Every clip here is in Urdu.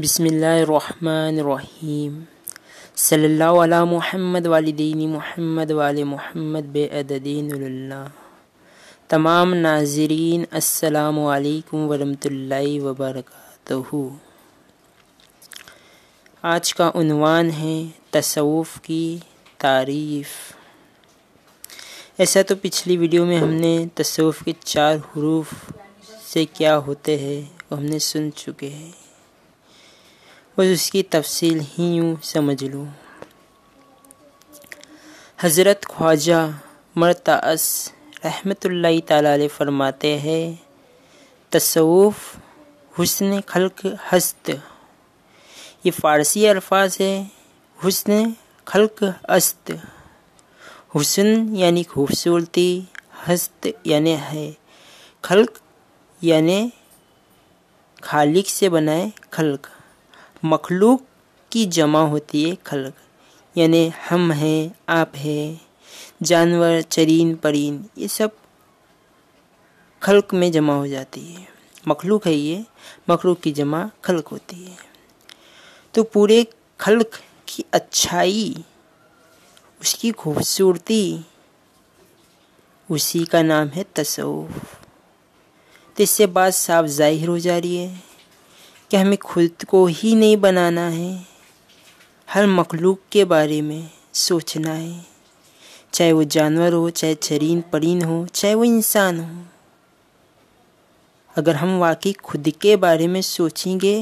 بسم اللہ الرحمن الرحیم صلی اللہ علیہ محمد والدین محمد وال محمد بے عددین اللہ تمام ناظرین السلام علیکم ورحمۃ اللہ وبرکاتہ آج کا عنوان ہے تصوف کی تعریف ایسا تو پچھلی ویڈیو میں ہم نے تصوف کے چار حروف سے کیا ہوتے ہیں وہ ہم نے سن چکے ہیں بس اس کی تفصیل ہی یوں سمجھ لوں حضرت خواجہ مرتعص رحمۃ اللہ تعالیٰ علیہ فرماتے ہیں تصوف حسن خلق ہست یہ فارسی الفاظ ہے حسن خلق است حسن یعنی خوبصورتی ہست یعنی ہے خلق یعنی خالق سے بنائے خلق مخلوق کی جمع ہوتی ہے خلق یعنی ہم ہیں آپ ہیں جانور چرین پرین یہ سب خلق میں جمع ہو جاتی ہے مخلوق ہے یہ مخلوق کی جمع خلق ہوتی ہے تو پورے خلق کی اچھائی اس کی خوبصورتی اسی کا نام ہے تصوف تو اس سے بات صاف ظاہر ہو جا رہی ہے کہ ہمیں خود کو ہی نہیں بنانا ہے ہر مخلوق کے بارے میں سوچنا ہے چاہے وہ جانور ہو چاہے چرین پرین ہو چاہے وہ انسان ہو اگر ہم واقعی خود کے بارے میں سوچیں گے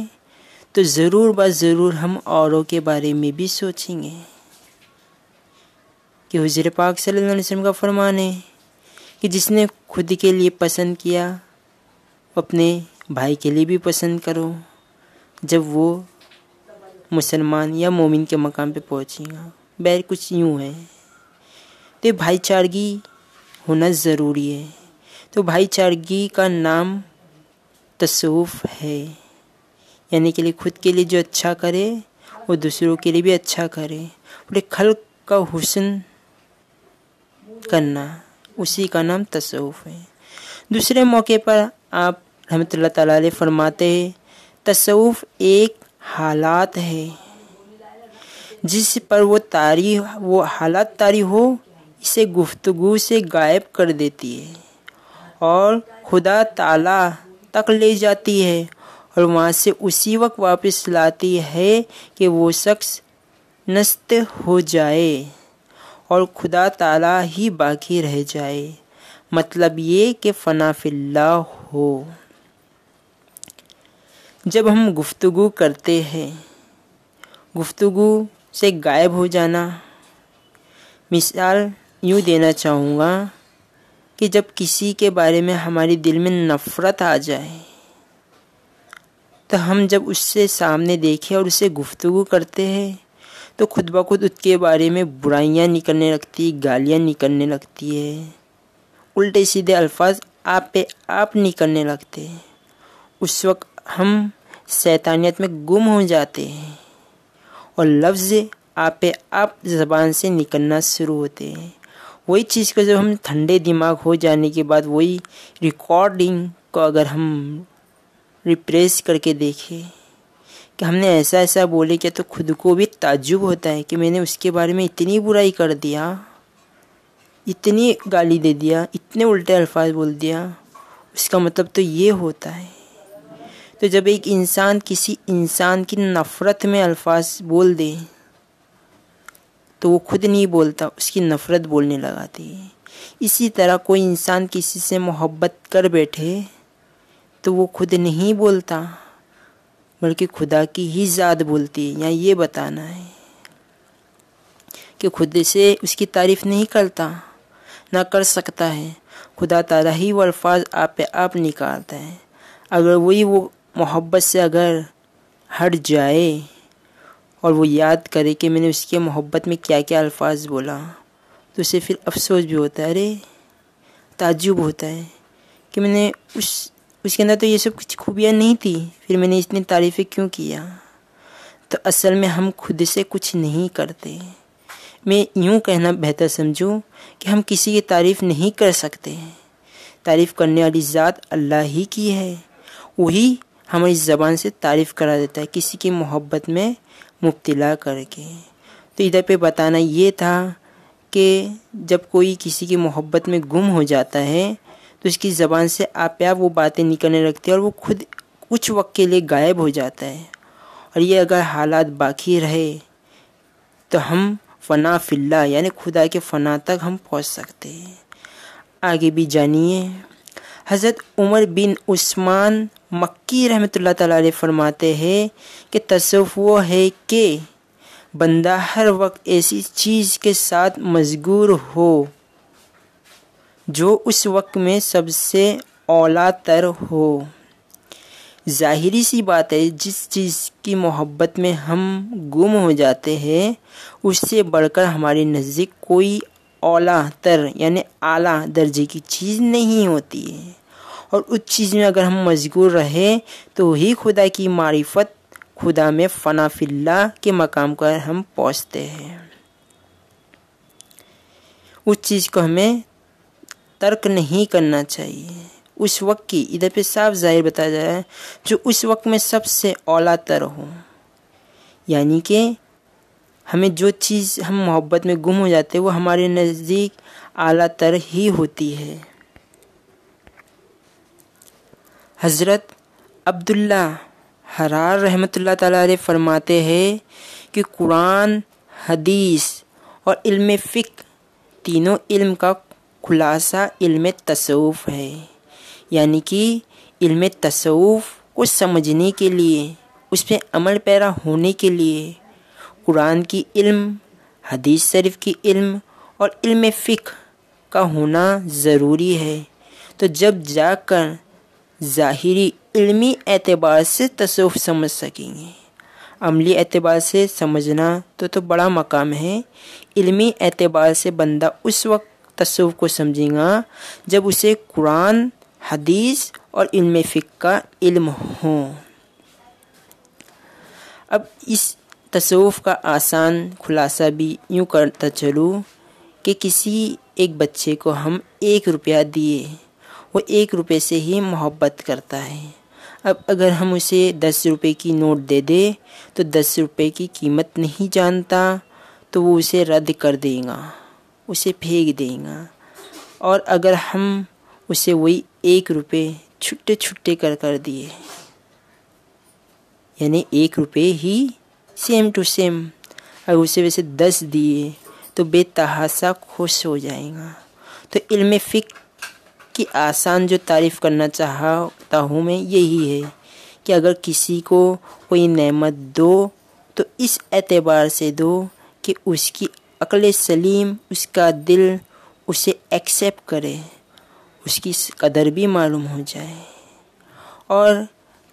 تو ضرور ضرور ہم اوروں کے بارے میں بھی سوچیں گے کہ حضر پاک صلی اللہ علیہ وسلم کا فرمان ہے کہ جس نے خود کے لیے پسند کیا اپنے بھائی کے لیے بھی پسند کرو جب وہ مسلمان یا مومن کے مقام پہ پہنچے گا ہاں، بیر کچھ یوں ہے تو بھائی چارگی ہونا ضروری ہے تو بھائی چارگی کا نام تصوف ہے یعنی کہ خود کے لیے جو اچھا کرے وہ دوسروں کے لیے بھی اچھا کرے پورے خلق کا حسن کرنا اسی کا نام تصوف ہے دوسرے موقع پر آپ رحمۃ اللہ تعالیٰ علیہ فرماتے ہیں تصوف ایک حالات ہے جس پر وہ تاریخ وہ حالات طاری ہو اسے گفتگو سے غائب کر دیتی ہے اور خدا تعالی تک لے جاتی ہے اور وہاں سے اسی وقت واپس لاتی ہے کہ وہ شخص نست ہو جائے اور خدا تعالی ہی باقی رہ جائے مطلب یہ کہ فنا فی اللہ ہو جب ہم گفتگو کرتے ہیں گفتگو سے غائب ہو جانا مثال یوں دینا چاہوں گا کہ جب کسی کے بارے میں ہماری دل میں نفرت آ جائے تو ہم جب اس سے سامنے دیکھیں اور اس سے گفتگو کرتے ہیں تو خود بخود اس کے بارے میں برائیاں نکلنے لگتی گالیاں نکلنے لگتی ہے الٹے سیدھے الفاظ آپ پہ آپ نکلنے لگتے ہیں اس وقت ہم سیطانیت میں گم ہو جاتے ہیں اور لفظ آپ آپ زبان سے نکلنا شروع ہوتے ہیں وہی چیز کو جب ہم ٹھنڈے دماغ ہو جانے کے بعد وہی ریکارڈنگ کو اگر ہم ریپریس کر کے دیکھے کہ ہم نے ایسا ایسا بولے کیا تو خود کو بھی تعجب ہوتا ہے کہ میں نے اس کے بارے میں اتنی برائی کر دیا اتنی گالی دے دیا اتنے الٹے الفاظ بول دیا اس کا مطلب تو یہ ہوتا ہے تو جب ایک انسان کسی انسان کی نفرت میں الفاظ بول دے تو وہ خود نہیں بولتا اس کی نفرت بولنے لگاتی ہے اسی طرح کوئی انسان کسی سے محبت کر بیٹھے تو وہ خود نہیں بولتا بلکہ خدا کی ہی ذات بولتی ہے یا یہ بتانا ہے کہ خود سے اس کی تعریف نہیں کرتا نہ کر سکتا ہے خدا تعالیٰ ہی وہ الفاظ آپ پہ آپ نکالتا ہے اگر وہی وہ محبت سے اگر ہٹ جائے اور وہ یاد کرے کہ میں نے اس کے محبت میں کیا کیا الفاظ بولا تو اسے پھر افسوس بھی ہوتا ہے ارے تعجب ہوتا ہے کہ میں نے اس اس کے اندر تو یہ سب کچھ خوبیاں نہیں تھی پھر میں نے اتنی تعریفیں کیوں کیا تو اصل میں ہم خود سے کچھ نہیں کرتے میں یوں کہنا بہتر سمجھوں کہ ہم کسی کی تعریف نہیں کر سکتے تعریف کرنے والی ذات اللہ ہی کی ہے وہی ہماری زبان سے تعریف کرا دیتا ہے کسی کی محبت میں مبتلا کر کے تو ادھر پہ بتانا یہ تھا کہ جب کوئی کسی کی محبت میں گم ہو جاتا ہے تو اس کی زبان سے آپ آپ وہ باتیں نکلنے لگتی ہیں اور وہ خود کچھ وقت کے لیے غائب ہو جاتا ہے اور یہ اگر حالات باقی رہے تو ہم فنا فلّہ یعنی خدا کے فنا تک ہم پہنچ سکتے ہیں آگے بھی جانیے حضرت عمر بن عثمان مکی رحمۃ اللہ تعالی فرماتے ہیں کہ تصف ہے کہ بندہ ہر وقت ایسی چیز کے ساتھ مجبور ہو جو اس وقت میں سب سے اولا تر ہو ظاہری سی بات ہے جس چیز کی محبت میں ہم گم ہو جاتے ہیں اس سے بڑھ کر ہمارے نزدیک کوئی اولا تر یعنی اعلیٰ درجے کی چیز نہیں ہوتی ہے اور اس چیز میں اگر ہم مجبور رہے تو ہی خدا کی معرفت خدا میں فنا اللہ کے مقام پر ہم پہنچتے ہیں اس چیز کو ہمیں ترک نہیں کرنا چاہیے اس وقت کی ادھر پہ صاف ظاہر بتایا جائے جو اس وقت میں سب سے اولا تر ہو یعنی کہ ہمیں جو چیز ہم محبت میں گم ہو جاتے ہیں وہ ہمارے نزدیک اعلیٰ تر ہی ہوتی ہے حضرت عبداللہ حرار رحمۃ اللہ تعالیٰ علیہ فرماتے ہیں کہ قرآن حدیث اور علم فکر تینوں علم کا خلاصہ علم تصوف ہے یعنی کہ علم تصوف کو سمجھنے کے لیے اس پہ عمل پیرا ہونے کے لیے قرآن کی علم حدیث شریف کی علم اور علم فقہ کا ہونا ضروری ہے تو جب جا کر ظاہری علمی اعتبار سے تصوف سمجھ سکیں گے عملی اعتبار سے سمجھنا تو تو بڑا مقام ہے علمی اعتبار سے بندہ اس وقت تصوف کو سمجھے گا جب اسے قرآن حدیث اور علم فقہ کا علم ہوں اب اس تصوف کا آسان خلاصہ بھی یوں کرتا چلوں کہ کسی ایک بچے کو ہم ایک روپیہ دیے وہ ایک روپے سے ہی محبت کرتا ہے اب اگر ہم اسے دس روپے کی نوٹ دے دیں تو دس روپے کی قیمت نہیں جانتا تو وہ اسے رد کر دے گا اسے پھینک دے گا اور اگر ہم اسے وہی ایک روپے چھٹے چھٹے کر کر دیے یعنی ایک روپے ہی سیم ٹو سیم اگر اسے ویسے دس دیے تو بے تحاسا خوش ہو جائے گا تو علم فکر کی آسان جو تعریف کرنا چاہتا ہوں میں یہی ہے کہ اگر کسی کو کوئی نعمت دو تو اس اعتبار سے دو کہ اس کی عقل سلیم اس کا دل اسے ایکسیپٹ کرے اس کی قدر بھی معلوم ہو جائے اور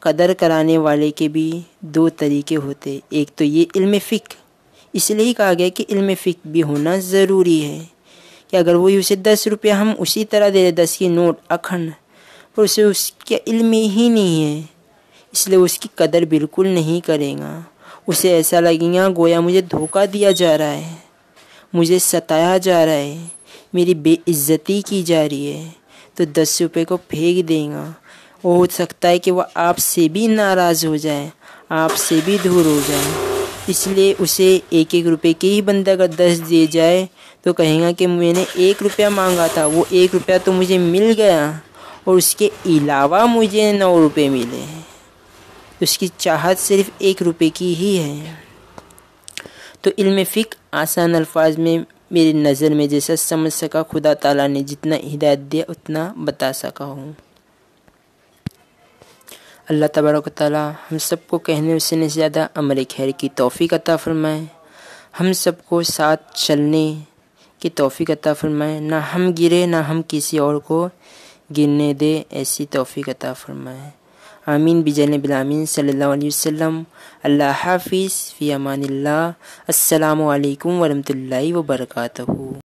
قدر کرانے والے کے بھی دو طریقے ہوتے ایک تو یہ علم فکر اس لیے ہی کہا گیا کہ علم فکر بھی ہونا ضروری ہے کہ اگر وہی اسے دس روپیہ ہم اسی طرح دے دیں دس کی نوٹ اکھنڈ پر اسے اس کے علم ہی نہیں ہے اس لیے اس کی قدر بالکل نہیں کرے گا اسے ایسا لگے گا گویا مجھے دھوکہ دیا جا رہا ہے مجھے ستایا جا رہا ہے میری بے عزتی کی جا رہی ہے تو دس روپے کو پھینک دیں گا ہو سکتا ہے کہ وہ آپ سے بھی ناراض ہو جائے آپ سے بھی دور ہو جائے اس لیے اسے ایک ایک روپے کے ہی بندہ اگر دس دیے جائے تو کہیں گا کہ میں نے ایک روپیہ مانگا تھا وہ ایک روپیہ تو مجھے مل گیا اور اس کے علاوہ مجھے نو روپے ملے اس کی چاہت صرف ایک روپے کی ہی ہے تو علم فکر آسان الفاظ میں میری نظر میں جیسا سمجھ سکا خدا تعالیٰ نے جتنا ہدایت دیا اتنا بتا سکا ہوں اللہ تبارک تعالیٰ ہم سب کو کہنے سے نے زیادہ عمل خیر کی توفیق عطا فرمائے ہم سب کو ساتھ چلنے کی توفیق عطا فرمائے نہ ہم گرے نہ ہم کسی اور کو گرنے دے ایسی توفیق عطا فرمائے آمین بجن بلامین صلی اللہ علیہ وسلم اللہ حافظ فی امان اللہ السلام علیکم ورحمۃ اللہ وبرکاتہ